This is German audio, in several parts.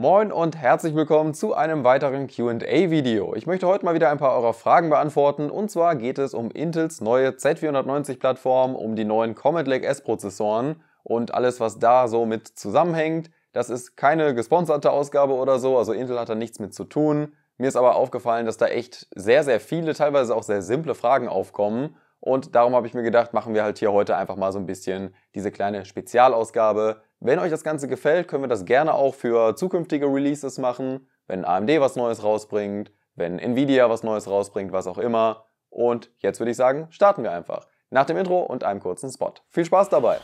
Moin und herzlich willkommen zu einem weiteren Q&A-Video. Ich möchte heute mal wieder ein paar eurer Fragen beantworten und zwar geht es um Intels neue Z490-Plattform, um die neuen Comet Lake S-Prozessoren und alles, was da so mit zusammenhängt. Das ist keine gesponserte Ausgabe oder so, also Intel hat da nichts mit zu tun. Mir ist aber aufgefallen, dass da echt sehr, sehr viele, teilweise auch sehr simple Fragen aufkommen und darum habe ich mir gedacht, machen wir halt hier heute einfach mal so ein bisschen diese kleine Spezialausgabe, wenn euch das Ganze gefällt, können wir das gerne auch für zukünftige Releases machen, wenn AMD was Neues rausbringt, wenn Nvidia was Neues rausbringt, was auch immer. Und jetzt würde ich sagen, starten wir einfach. Nach dem Intro und einem kurzen Spot. Viel Spaß dabei!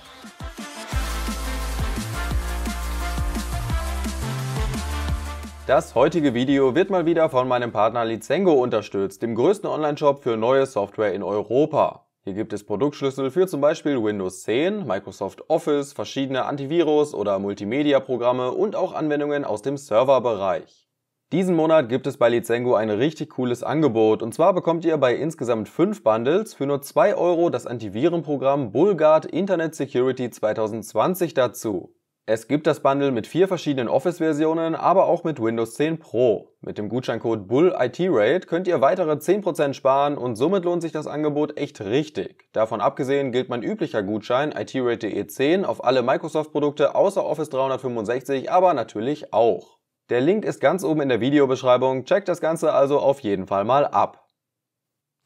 Das heutige Video wird mal wieder von meinem Partner Lizengo unterstützt, dem größten Online-Shop für neue Software in Europa. Hier gibt es Produktschlüssel für zum Beispiel Windows 10, Microsoft Office, verschiedene Antivirus- oder Multimedia-Programme und auch Anwendungen aus dem Serverbereich. Diesen Monat gibt es bei Lizengo ein richtig cooles Angebot und zwar bekommt ihr bei insgesamt 5 Bundles für nur 2 Euro das Antivirenprogramm Bullguard Internet Security 2020 dazu. Es gibt das Bundle mit vier verschiedenen Office-Versionen, aber auch mit Windows 10 Pro. Mit dem Gutscheincode BULLITRATE könnt ihr weitere 10% sparen und somit lohnt sich das Angebot echt richtig. Davon abgesehen gilt mein üblicher Gutschein itrate.de 10 auf alle Microsoft-Produkte außer Office 365, aber natürlich auch. Der Link ist ganz oben in der Videobeschreibung, checkt das Ganze also auf jeden Fall mal ab.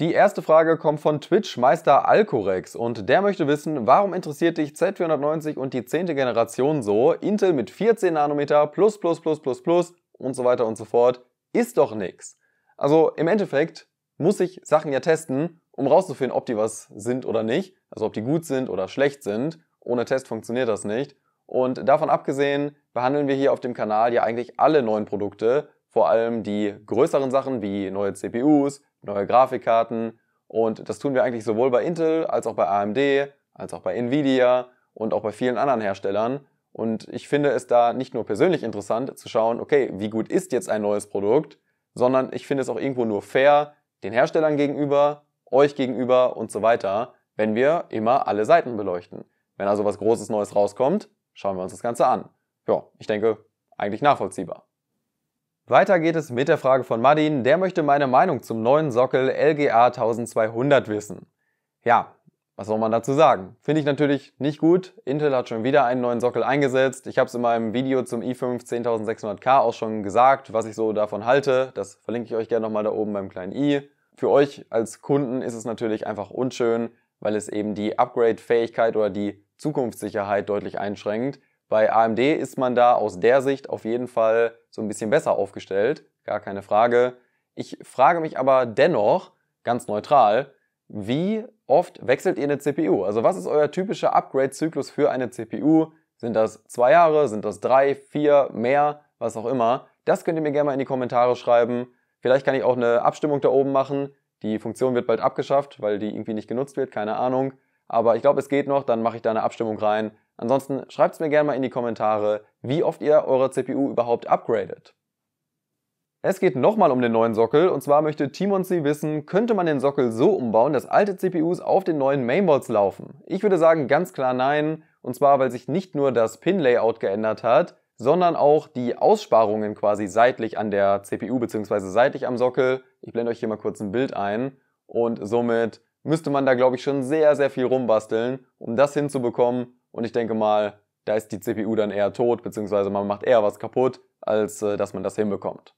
Die erste Frage kommt von Twitch-Meister Alcorex und der möchte wissen, warum interessiert dich Z490 und die 10. Generation so? Intel mit 14 Nanometer plus plus plus plus plus und so weiter und so fort ist doch nix. Also im Endeffekt muss ich Sachen ja testen, um rauszufinden, ob die was sind oder nicht, also ob die gut sind oder schlecht sind. Ohne Test funktioniert das nicht. Und davon abgesehen behandeln wir hier auf dem Kanal ja eigentlich alle neuen Produkte, vor allem die größeren Sachen wie neue CPUs, neue Grafikkarten. Und das tun wir eigentlich sowohl bei Intel als auch bei AMD, als auch bei Nvidia und auch bei vielen anderen Herstellern. Und ich finde es da nicht nur persönlich interessant zu schauen, okay, wie gut ist jetzt ein neues Produkt, sondern ich finde es auch irgendwo nur fair den Herstellern gegenüber, euch gegenüber und so weiter, wenn wir immer alle Seiten beleuchten. Wenn also was Großes Neues rauskommt, schauen wir uns das Ganze an. Ja, ich denke, eigentlich nachvollziehbar. Weiter geht es mit der Frage von Madin, der möchte meine Meinung zum neuen Sockel LGA 1200 wissen. Ja, was soll man dazu sagen? Finde ich natürlich nicht gut. Intel hat schon wieder einen neuen Sockel eingesetzt. Ich habe es in meinem Video zum i5 10600K auch schon gesagt, was ich so davon halte. Das verlinke ich euch gerne nochmal da oben beim kleinen i. Für euch als Kunden ist es natürlich einfach unschön, weil es eben die Upgrade-Fähigkeit oder die Zukunftssicherheit deutlich einschränkt. Bei AMD ist man da aus der Sicht auf jeden Fall so ein bisschen besser aufgestellt, gar keine Frage. Ich frage mich aber dennoch, ganz neutral, wie oft wechselt ihr eine CPU? Also was ist euer typischer Upgrade-Zyklus für eine CPU? Sind das zwei Jahre? Sind das drei, vier, mehr? Was auch immer. Das könnt ihr mir gerne mal in die Kommentare schreiben. Vielleicht kann ich auch eine Abstimmung da oben machen. Die Funktion wird bald abgeschafft, weil die irgendwie nicht genutzt wird, keine Ahnung. Aber ich glaube, es geht noch, dann mache ich da eine Abstimmung rein. Ansonsten schreibt es mir gerne mal in die Kommentare, wie oft ihr eure CPU überhaupt upgradet. Es geht nochmal um den neuen Sockel und zwar möchte Timon Timonsi wissen, könnte man den Sockel so umbauen, dass alte CPUs auf den neuen Mainboards laufen? Ich würde sagen ganz klar nein und zwar weil sich nicht nur das Pin-Layout geändert hat, sondern auch die Aussparungen quasi seitlich an der CPU bzw. seitlich am Sockel. Ich blende euch hier mal kurz ein Bild ein und somit müsste man da glaube ich schon sehr sehr viel rumbasteln, um das hinzubekommen, und ich denke mal, da ist die CPU dann eher tot, beziehungsweise man macht eher was kaputt, als äh, dass man das hinbekommt.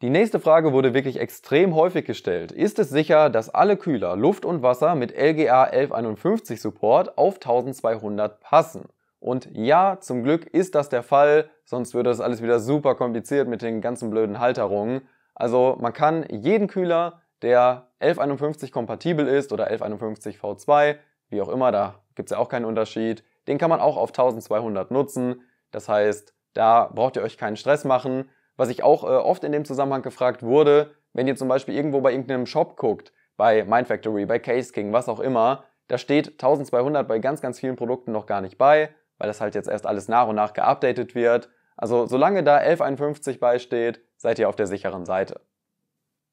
Die nächste Frage wurde wirklich extrem häufig gestellt. Ist es sicher, dass alle Kühler Luft und Wasser mit LGA 1151 Support auf 1200 passen? Und ja, zum Glück ist das der Fall, sonst würde das alles wieder super kompliziert mit den ganzen blöden Halterungen. Also man kann jeden Kühler, der 1151 kompatibel ist oder 1151 V2, wie auch immer, da gibt es ja auch keinen Unterschied. Den kann man auch auf 1200 nutzen. Das heißt, da braucht ihr euch keinen Stress machen. Was ich auch äh, oft in dem Zusammenhang gefragt wurde, wenn ihr zum Beispiel irgendwo bei irgendeinem Shop guckt, bei Mindfactory, bei Case King, was auch immer, da steht 1200 bei ganz, ganz vielen Produkten noch gar nicht bei, weil das halt jetzt erst alles nach und nach geupdatet wird. Also solange da 1151 beisteht, seid ihr auf der sicheren Seite.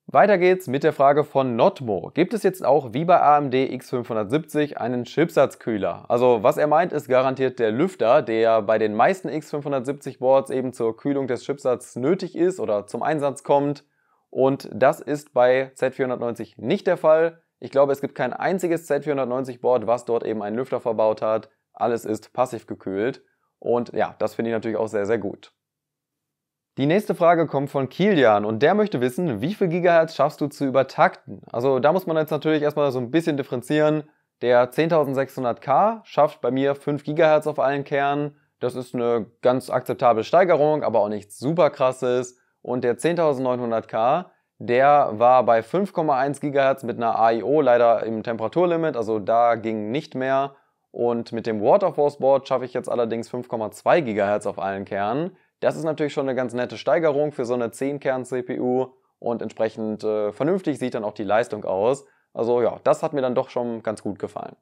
Weiter geht's mit der Frage von Notmo. Gibt es jetzt auch wie bei AMD X570 einen Chipsatzkühler? Also was er meint, ist garantiert der Lüfter, der bei den meisten X570 Boards eben zur Kühlung des Chipsatz nötig ist oder zum Einsatz kommt. Und das ist bei Z490 nicht der Fall. Ich glaube, es gibt kein einziges Z490 Board, was dort eben einen Lüfter verbaut hat. Alles ist passiv gekühlt. Und ja, das finde ich natürlich auch sehr, sehr gut. Die nächste Frage kommt von Kilian und der möchte wissen, wie viel Gigahertz schaffst du zu übertakten? Also da muss man jetzt natürlich erstmal so ein bisschen differenzieren. Der 10600K schafft bei mir 5 Gigahertz auf allen Kernen. Das ist eine ganz akzeptable Steigerung, aber auch nichts super krasses. Und der 10900K, der war bei 5,1 Gigahertz mit einer AIO leider im Temperaturlimit, also da ging nicht mehr. Und mit dem Waterforce Board schaffe ich jetzt allerdings 5,2 Gigahertz auf allen Kernen. Das ist natürlich schon eine ganz nette Steigerung für so eine 10-Kern-CPU und entsprechend äh, vernünftig sieht dann auch die Leistung aus. Also ja, das hat mir dann doch schon ganz gut gefallen.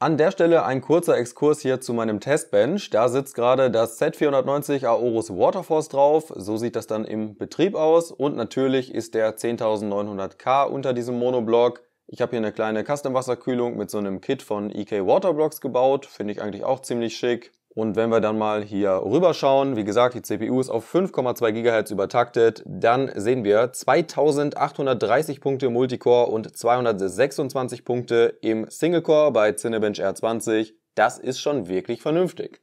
An der Stelle ein kurzer Exkurs hier zu meinem Testbench. Da sitzt gerade das Z490 Aorus Waterforce drauf. So sieht das dann im Betrieb aus. Und natürlich ist der 10900K unter diesem Monoblock. Ich habe hier eine kleine Custom-Wasserkühlung mit so einem Kit von EK Waterblocks gebaut. Finde ich eigentlich auch ziemlich schick. Und wenn wir dann mal hier rüberschauen, wie gesagt, die CPU ist auf 5,2 GHz übertaktet, dann sehen wir 2830 Punkte Multicore und 226 Punkte im Singlecore bei Cinebench R20. Das ist schon wirklich vernünftig.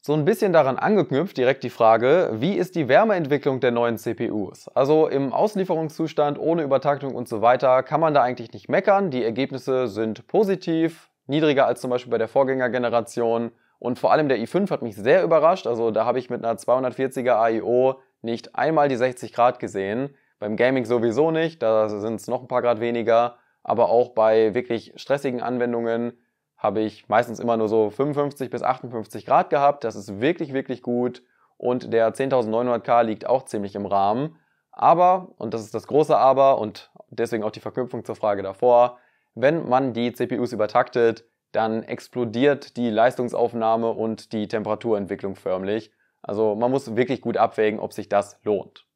So ein bisschen daran angeknüpft direkt die Frage, wie ist die Wärmeentwicklung der neuen CPUs? Also im Auslieferungszustand ohne Übertaktung und so weiter kann man da eigentlich nicht meckern. Die Ergebnisse sind positiv, niedriger als zum Beispiel bei der Vorgängergeneration. Und vor allem der i5 hat mich sehr überrascht. Also da habe ich mit einer 240er AIO nicht einmal die 60 Grad gesehen. Beim Gaming sowieso nicht, da sind es noch ein paar Grad weniger. Aber auch bei wirklich stressigen Anwendungen habe ich meistens immer nur so 55 bis 58 Grad gehabt. Das ist wirklich, wirklich gut. Und der 10900K liegt auch ziemlich im Rahmen. Aber, und das ist das große Aber und deswegen auch die Verknüpfung zur Frage davor, wenn man die CPUs übertaktet, dann explodiert die Leistungsaufnahme und die Temperaturentwicklung förmlich. Also man muss wirklich gut abwägen, ob sich das lohnt.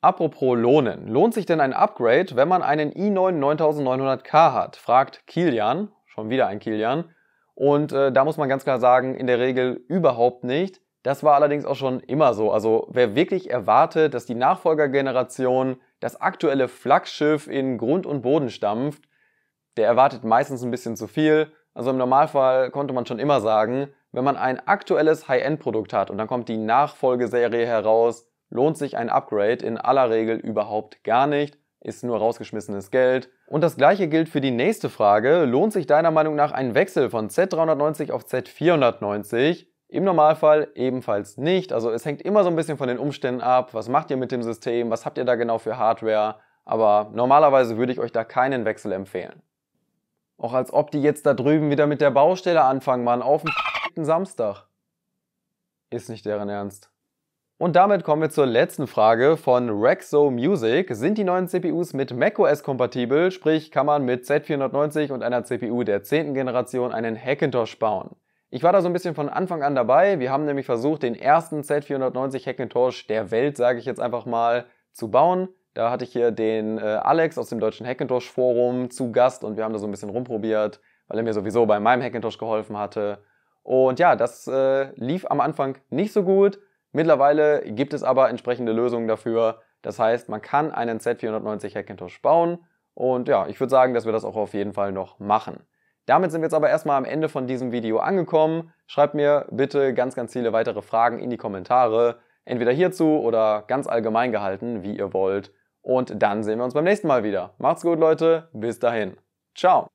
Apropos Lohnen. Lohnt sich denn ein Upgrade, wenn man einen i9 9900K hat? Fragt Kilian. Schon wieder ein Kilian. Und äh, da muss man ganz klar sagen, in der Regel überhaupt nicht. Das war allerdings auch schon immer so. Also wer wirklich erwartet, dass die Nachfolgergeneration das aktuelle Flaggschiff in Grund und Boden stampft, der erwartet meistens ein bisschen zu viel. Also im Normalfall konnte man schon immer sagen, wenn man ein aktuelles High-End-Produkt hat und dann kommt die Nachfolgeserie heraus, lohnt sich ein Upgrade in aller Regel überhaupt gar nicht, ist nur rausgeschmissenes Geld. Und das gleiche gilt für die nächste Frage. Lohnt sich deiner Meinung nach ein Wechsel von Z390 auf Z490? Im Normalfall ebenfalls nicht. Also es hängt immer so ein bisschen von den Umständen ab. Was macht ihr mit dem System? Was habt ihr da genau für Hardware? Aber normalerweise würde ich euch da keinen Wechsel empfehlen. Auch als ob die jetzt da drüben wieder mit der Baustelle anfangen, Mann, auf dem Samstag. Ist nicht deren Ernst. Und damit kommen wir zur letzten Frage von Rexo Music. Sind die neuen CPUs mit macOS kompatibel? Sprich, kann man mit Z490 und einer CPU der 10. Generation einen Hackintosh bauen? Ich war da so ein bisschen von Anfang an dabei. Wir haben nämlich versucht, den ersten Z490 Hackintosh der Welt, sage ich jetzt einfach mal, zu bauen. Da hatte ich hier den äh, Alex aus dem deutschen Hackintosh Forum zu Gast und wir haben da so ein bisschen rumprobiert, weil er mir sowieso bei meinem Hackintosh geholfen hatte. Und ja, das äh, lief am Anfang nicht so gut. Mittlerweile gibt es aber entsprechende Lösungen dafür. Das heißt, man kann einen Z490 Hackintosh bauen. Und ja, ich würde sagen, dass wir das auch auf jeden Fall noch machen. Damit sind wir jetzt aber erstmal am Ende von diesem Video angekommen. Schreibt mir bitte ganz, ganz viele weitere Fragen in die Kommentare, entweder hierzu oder ganz allgemein gehalten, wie ihr wollt. Und dann sehen wir uns beim nächsten Mal wieder. Macht's gut, Leute. Bis dahin. Ciao.